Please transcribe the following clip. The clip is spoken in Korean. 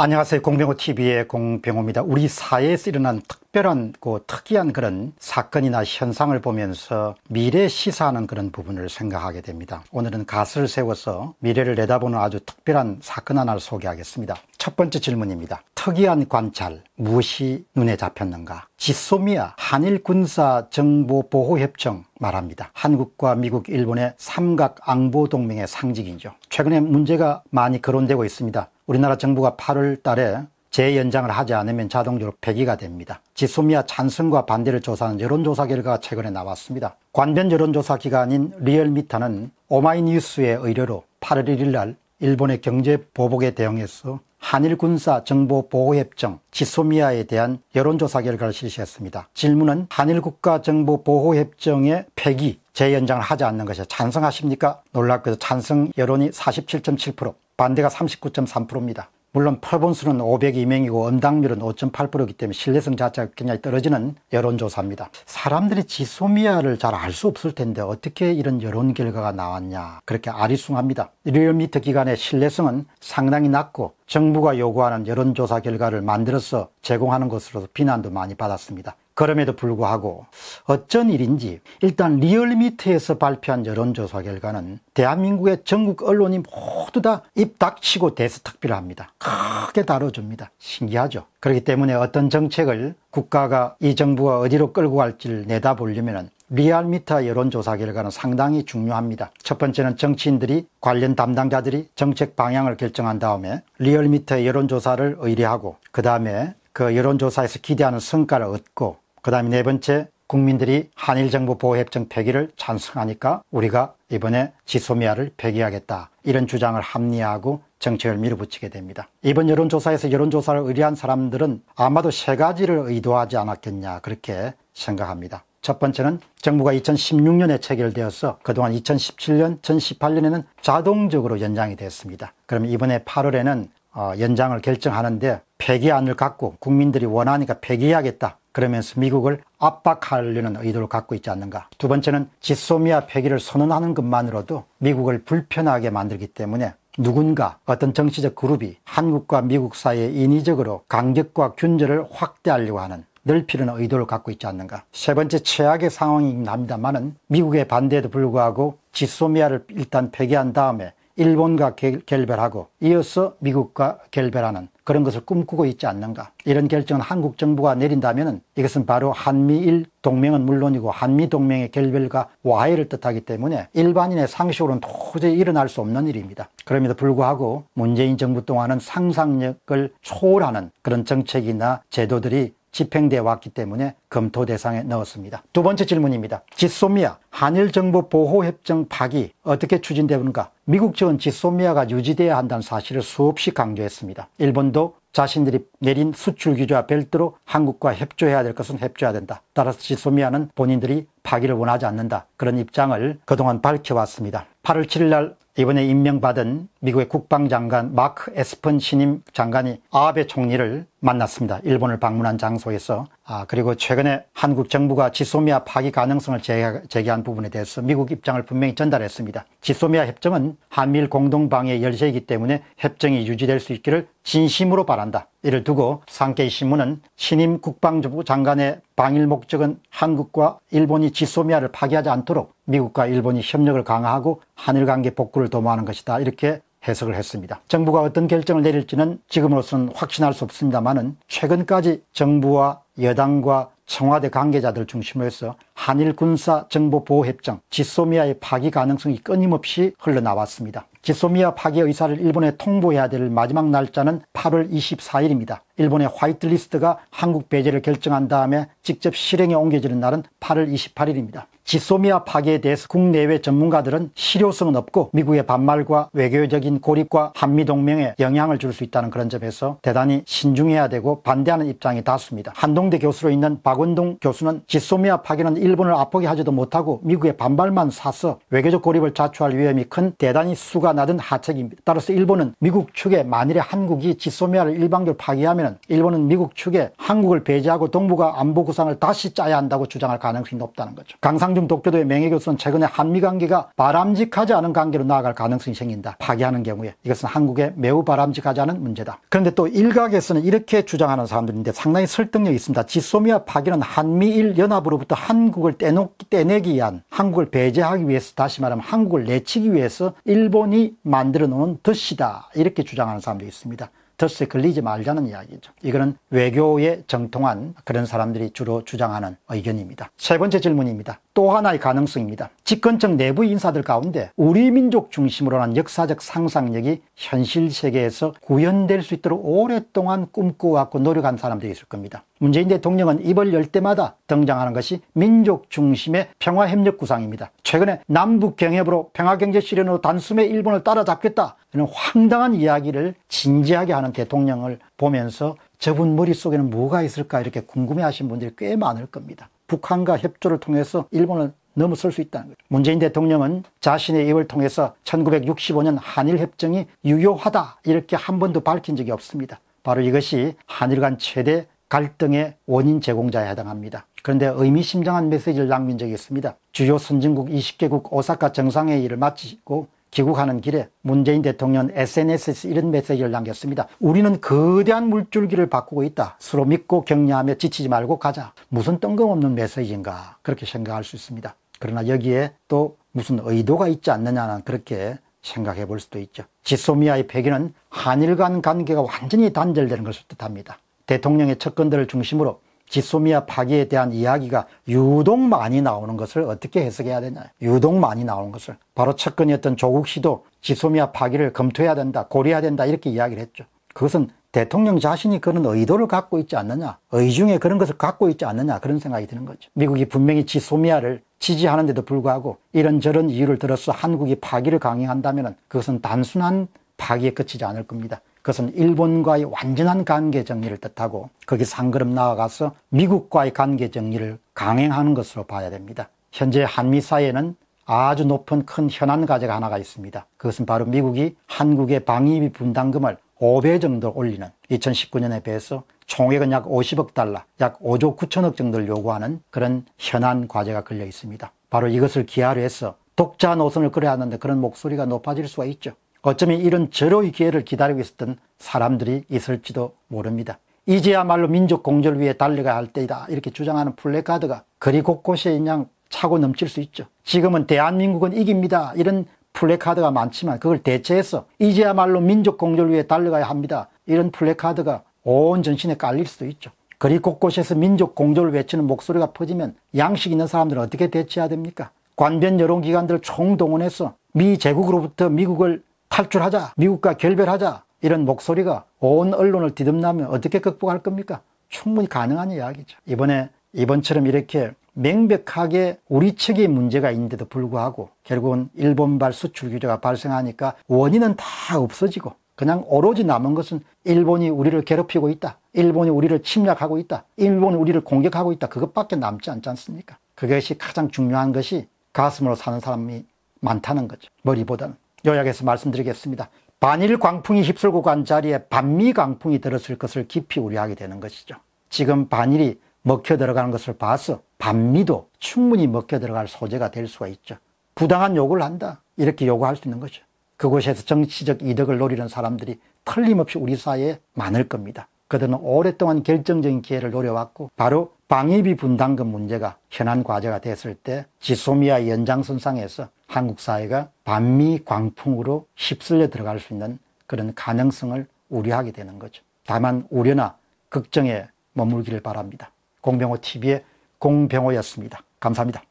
안녕하세요. 공병호TV의 공병호입니다. 우리 사회에서 일어난 특별한 그 특이한 그런 사건이나 현상을 보면서 미래 시사하는 그런 부분을 생각하게 됩니다. 오늘은 가스을 세워서 미래를 내다보는 아주 특별한 사건 하나를 소개하겠습니다. 첫 번째 질문입니다. 특이한 관찰, 무엇이 눈에 잡혔는가? 지소미아 한일군사정보보호협정 말합니다. 한국과 미국, 일본의 삼각 안보 동맹의 상징이죠. 최근에 문제가 많이 거론되고 있습니다. 우리나라 정부가 8월 달에 재연장을 하지 않으면 자동적으로 폐기가 됩니다. 지소미아 찬성과 반대를 조사하는 여론조사 결과가 최근에 나왔습니다. 관변 여론조사 기관인 리얼미터는 오마이뉴스의 의뢰로 8월 1일 날 일본의 경제 보복에 대응해서 한일 군사 정보 보호 협정 지소미아에 대한 여론조사 결과를 실시했습니다. 질문은 한일 국가 정보 보호 협정의 폐기 재연장을 하지 않는 것에 찬성하십니까? 놀랍게도 찬성 여론이 47.7%, 반대가 39.3%입니다. 물론 펄본수는 502명이고 음당률은 5.8%이기 때문에 신뢰성 자체가 굉장히 떨어지는 여론조사입니다. 사람들이 지소미아를 잘 알 수 없을 텐데 어떻게 이런 여론 결과가 나왔냐 그렇게 아리숭합니다. 리얼미터 기관의 신뢰성은 상당히 낮고 정부가 요구하는 여론조사 결과를 만들어서 제공하는 것으로 비난도 많이 받았습니다. 그럼에도 불구하고 어쩐 일인지 일단 리얼미터에서 발표한 여론조사 결과는 대한민국의 전국 언론이 모두 다 입 닥치고 대스탁비를 합니다. 크게 다뤄줍니다. 신기하죠? 그렇기 때문에 어떤 정책을 국가가 이 정부가 어디로 끌고 갈지를 내다보려면 리얼미터 여론조사 결과는 상당히 중요합니다. 첫 번째는 정치인들이 관련 담당자들이 정책 방향을 결정한 다음에 리얼미터 여론조사를 의뢰하고 그 다음에 그 여론조사에서 기대하는 성과를 얻고 그 다음에 네 번째 국민들이 한일정부 보호협정 폐기를 찬성하니까 우리가 이번에 지소미아를 폐기하겠다 이런 주장을 합리화하고 정책을 밀어붙이게 됩니다. 이번 여론조사에서 여론조사를 의뢰한 사람들은 아마도 세 가지를 의도하지 않았겠냐 그렇게 생각합니다. 첫 번째는 정부가 2016년에 체결되어서 그동안 2017년, 2018년에는 자동적으로 연장이 됐습니다. 그럼 이번에 8월에는 어, 연장을 결정하는데 폐기안을 갖고 국민들이 원하니까 폐기해야겠다 그러면서 미국을 압박하려는 의도를 갖고 있지 않는가. 두 번째는 지소미아 폐기를 선언하는 것만으로도 미국을 불편하게 만들기 때문에 누군가 어떤 정치적 그룹이 한국과 미국 사이에 인위적으로 간격과 균열을 확대하려고 하는 넓히는 의도를 갖고 있지 않는가. 세 번째 최악의 상황이긴 합니다만은 미국의 반대에도 불구하고 지소미아를 일단 폐기한 다음에 일본과 결별하고 이어서 미국과 결별하는 그런 것을 꿈꾸고 있지 않는가. 이런 결정은 한국 정부가 내린다면 이것은 바로 한미일 동맹은 물론이고 한미 동맹의 결별과 와해를 뜻하기 때문에 일반인의 상식으로는 도저히 일어날 수 없는 일입니다. 그럼에도 불구하고 문재인 정부 동안은 상상력을 초월하는 그런 정책이나 제도들이 집행돼 왔기 때문에 검토 대상에 넣었습니다. 두 번째 질문입니다. 지소미아 한일정보 보호협정 파기 어떻게 추진되는가? 미국 측은 지소미아가 유지돼야 한다는 사실을 수없이 강조했습니다. 일본도 자신들이 내린 수출 규제와 별도로 한국과 협조해야 될 것은 협조해야 된다. 따라서 지소미아는 본인들이 파기를 원하지 않는다. 그런 입장을 그동안 밝혀왔습니다. 8월 7일 날 이번에 임명받은 미국의 국방장관 마크 에스펀 신임 장관이 아베 총리를 만났습니다. 일본을 방문한 장소에서. 아, 그리고 최근에 한국 정부가 지소미아 파기 가능성을 제기한 부분에 대해서 미국 입장을 분명히 전달했습니다. 지소미아 협정은 한미일 공동방위의 열쇠이기 때문에 협정이 유지될 수 있기를 진심으로 바란다. 이를 두고 상케이 신문은 신임 국방부 장관의 방일 목적은 한국과 일본이 지소미아를 파기하지 않도록 미국과 일본이 협력을 강화하고 한일 관계 복구를 도모하는 것이다. 이렇게 해석을 했습니다. 정부가 어떤 결정을 내릴지는 지금으로서는 확신할 수 없습니다만은 최근까지 정부와 여당과 청와대 관계자들 중심으로 해서 한일 군사 정보 보호 협정 지소미아의 파기 가능성이 끊임없이 흘러나왔습니다. 지소미아 파기 의사를 일본에 통보해야 될 마지막 날짜는 8월 24일입니다. 일본의 화이트리스트가 한국 배제를 결정한 다음에 직접 실행에 옮겨지는 날은 8월 28일입니다. 지소미아 파괴에 대해서 국내외 전문가들은 실효성은 없고 미국의 반말과 외교적인 고립과 한미동맹에 영향을 줄 수 있다는 그런 점에서 대단히 신중해야 되고 반대하는 입장이 다수입니다. 한동대 교수로 있는 박원동 교수는 지소미아 파괴는 일본을 아프게 하지도 못하고 미국의 반발만 사서 외교적 고립을 자초할 위험이 큰 대단히 수가 낮은 하책입니다. 따라서 일본은 미국 측에 만일에 한국이 지소미아를 일방적으로 파괴하면 일본은 미국 측에 한국을 배제하고 동북아 안보 구상을 다시 짜야 한다고 주장할 가능성이 높다는 거죠. 강상 홍준 도쿄도의 맹해 교수는 최근에 한미 관계가 바람직하지 않은 관계로 나아갈 가능성이 생긴다. 파기하는 경우에 이것은 한국에 매우 바람직하지 않은 문제다. 그런데 또 일각에서는 이렇게 주장하는 사람들인데 상당히 설득력이 있습니다. 지소미아 파기는 한미일 연합으로부터 한국을 떼놓기, 떼내기 위한 한국을 배제하기 위해서 다시 말하면 한국을 내치기 위해서 일본이 만들어 놓은 덫이다. 이렇게 주장하는 사람도 있습니다. 더스클리지 말자는 이야기죠. 이거는 외교에 정통한 그런 사람들이 주로 주장하는 의견입니다. 세 번째 질문입니다. 또 하나의 가능성입니다. 집권층 내부 인사들 가운데 우리 민족 중심으로 한 역사적 상상력이 현실 세계에서 구현될 수 있도록 오랫동안 꿈꿔왔고 노력한 사람들이 있을 겁니다. 문재인 대통령은 입을 열 때마다 등장하는 것이 민족 중심의 평화협력 구상입니다. 최근에 남북 경협으로 평화경제 실현으로 단숨에 일본을 따라잡겠다 이런 황당한 이야기를 진지하게 하는 대통령을 보면서 저분 머릿속에는 뭐가 있을까 이렇게 궁금해하신 분들이 꽤 많을 겁니다. 북한과 협조를 통해서 일본을 넘어설 수 있다는 거죠. 문재인 대통령은 자신의 입을 통해서 1965년 한일협정이 유효하다 이렇게 한 번도 밝힌 적이 없습니다. 바로 이것이 한일 간 최대 갈등의 원인 제공자에 해당합니다. 그런데 의미심장한 메시지를 남긴 적이 있습니다. 주요 선진국 20개국 오사카 정상회의를 마치고 귀국하는 길에 문재인 대통령 SNS에서 이런 메시지를 남겼습니다. 우리는 거대한 물줄기를 바꾸고 있다. 서로 믿고 격려하며 지치지 말고 가자. 무슨 뜬금없는 메시지인가 그렇게 생각할 수 있습니다. 그러나 여기에 또 무슨 의도가 있지 않느냐는 그렇게 생각해 볼 수도 있죠. 지소미아의 폐기는 한일 간 관계가 완전히 단절되는 것을 뜻합니다. 대통령의 측근들을 중심으로 지소미아 파기에 대한 이야기가 유독 많이 나오는 것을 어떻게 해석해야 되냐. 유독 많이 나오는 것을. 바로 측근이었던 조국 씨도 지소미아 파기를 검토해야 된다, 고려해야 된다, 이렇게 이야기를 했죠. 그것은 대통령 자신이 그런 의도를 갖고 있지 않느냐, 의중에 그런 것을 갖고 있지 않느냐, 그런 생각이 드는 거죠. 미국이 분명히 지소미아를 지지하는데도 불구하고 이런저런 이유를 들어서 한국이 파기를 강행한다면 그것은 단순한 파기에 그치지 않을 겁니다. 그것은 일본과의 완전한 관계 정리를 뜻하고 거기서 한 걸음 나아가서 미국과의 관계 정리를 강행하는 것으로 봐야 됩니다. 현재 한미 사이에는 아주 높은 큰 현안 과제가 하나가 있습니다. 그것은 바로 미국이 한국의 방위비 분담금을 5배 정도 올리는 2019년에 비해서 총액은 약 50억 달러, 약 5조 9천억 정도를 요구하는 그런 현안 과제가 걸려 있습니다. 바로 이것을 기하로 해서 독자 노선을 그려야 하는데 그런 목소리가 높아질 수가 있죠. 어쩌면 이런 절호의 기회를 기다리고 있었던 사람들이 있을지도 모릅니다. 이제야말로 민족 공조를 위해 달려가야 할 때이다 이렇게 주장하는 플래카드가 그리 곳곳에 그냥 차고 넘칠 수 있죠. 지금은 대한민국은 이깁니다 이런 플래카드가 많지만 그걸 대체해서 이제야말로 민족 공조를 위해 달려가야 합니다 이런 플래카드가 온 전신에 깔릴 수도 있죠. 그리 곳곳에서 민족 공조를 외치는 목소리가 퍼지면 양식 있는 사람들은 어떻게 대처해야 됩니까? 관변 여론기관들을 총동원해서 미 제국으로부터 미국을 탈출하자 미국과 결별하자 이런 목소리가 온 언론을 뒤덮나면 어떻게 극복할 겁니까? 충분히 가능한 이야기죠. 이번에 이번처럼 이렇게 명백하게 우리 측의 문제가 있는데도 불구하고 결국은 일본발 수출 규제가 발생하니까 원인은 다 없어지고 그냥 오로지 남은 것은 일본이 우리를 괴롭히고 있다. 일본이 우리를 침략하고 있다. 일본이 우리를 공격하고 있다. 그것밖에 남지 않지 않습니까? 그것이 가장 중요한 것이 가슴으로 사는 사람이 많다는 거죠. 머리보다는. 요약해서 말씀드리겠습니다. 반일 광풍이 휩쓸고 간 자리에 반미 광풍이 들었을 것을 깊이 우려하게 되는 것이죠. 지금 반일이 먹혀 들어가는 것을 봐서 반미도 충분히 먹혀 들어갈 소재가 될 수가 있죠. 부당한 욕을 한다. 이렇게 요구할 수 있는 거죠. 그곳에서 정치적 이득을 노리는 사람들이 틀림없이 우리 사회에 많을 겁니다. 그들은 오랫동안 결정적인 기회를 노려왔고 바로 방위비 분담금 문제가 현안 과제가 됐을 때 지소미아 연장선상에서 한국 사회가 반미 광풍으로 휩쓸려 들어갈 수 있는 그런 가능성을 우려하게 되는 거죠. 다만 우려나 걱정에 머물기를 바랍니다. 공병호 TV의 공병호였습니다. 감사합니다.